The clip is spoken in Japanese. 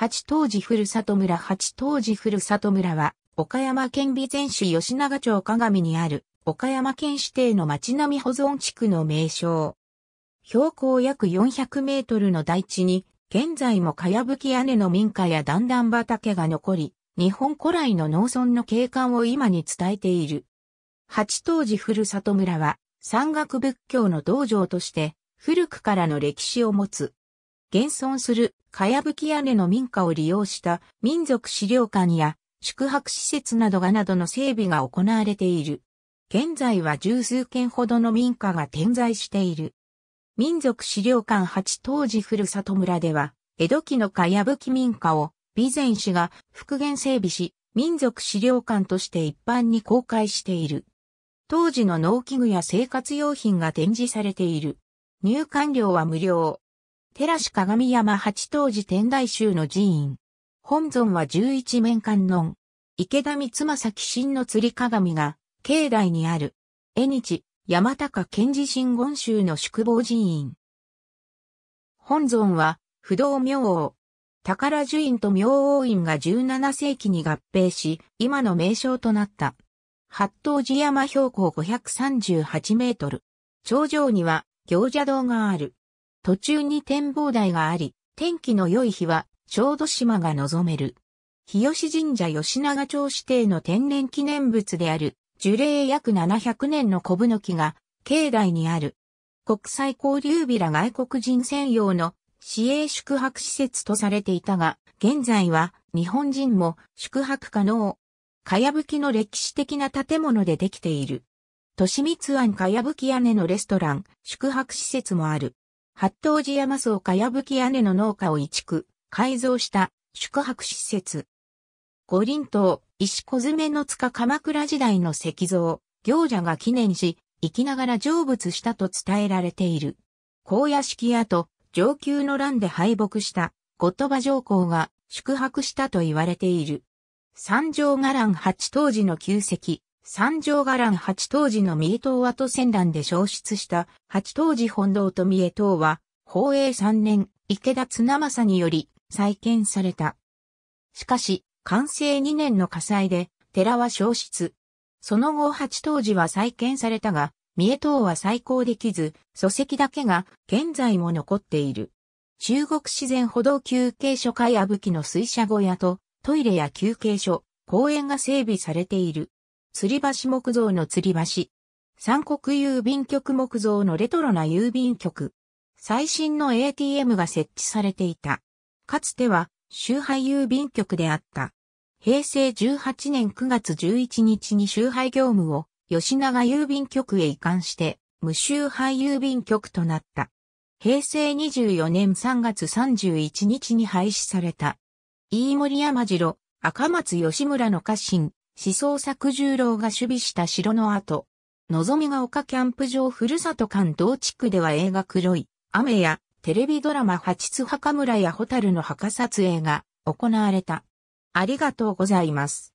八当時ふるさと村八当時ふるさと村は、岡山県備前市吉永町鏡にある、岡山県指定の町並み保存地区の名称。標高約400メートルの台地に、現在もかやぶき屋根の民家や段々畑が残り、日本古来の農村の景観を今に伝えている。八当時ふるさと村は、山岳仏教の道場として、古くからの歴史を持つ、現存するかやぶき屋根の民家を利用した民族資料館や宿泊施設などがなどの整備が行われている。現在は十数軒ほどの民家が点在している。民族資料館8当時ふるさと村では、江戸期のかやぶき民家を備前市が復元整備し、民族資料館として一般に公開している。当時の農機具や生活用品が展示されている。入館料は無料。寺市鏡山八当寺天台宗の寺院。本尊は十一面観音。池田光正神の釣り鏡が、境内にある。江日、山高賢治神言宗の宿坊寺院。本尊は、不動明王。宝樹院と明王院が17世紀に合併し、今の名称となった。八頭寺山標高538メートル。頂上には、行者堂がある。途中に展望台があり、天気の良い日は小豆島が望める。日吉神社吉永町指定の天然記念物である樹齢約700年の小布の木が境内にある。国際交流ビラ外国人専用の市営宿泊施設とされていたが、現在は日本人も宿泊可能。かやぶきの歴史的な建物でできている。都市密案かやぶき屋根のレストラン、宿泊施設もある。八頭寺山荘かやぶき屋根の農家を移築、改造した宿泊施設。五輪島、石小詰の塚鎌倉時代の石像、行者が記念し、生きながら成仏したと伝えられている。高屋敷跡、上級の乱で敗北した、後鳥羽上皇が宿泊したと言われている。三条伽藍八当時の旧跡、三条伽藍八当時の三重塔跡戦乱で消失した八当時本堂と三重塔は、宝永三年、池田綱政により再建された。しかし、完成二年の火災で、寺は消失。その後八当時は再建されたが、三重塔は再興できず、礎石だけが現在も残っている。中国自然歩道休憩所会阿武器の水車小屋とトイレや休憩所、公園が整備されている。吊り橋木造の吊り橋。三国郵便局木造のレトロな郵便局。最新の ATM が設置されていた。かつては、周廃郵便局であった。平成18年9月11日に周廃業務を吉永郵便局へ移管して、無周廃郵便局となった。平成24年3月31日に廃止された。飯森山城、赤松吉村の家臣、思想作十郎が守備した城の後、のぞみが丘キャンプ場ふるさと館同地区では映画黒い、雨やテレビドラマ八津墓村やホタルの墓撮影が行われた。ありがとうございます。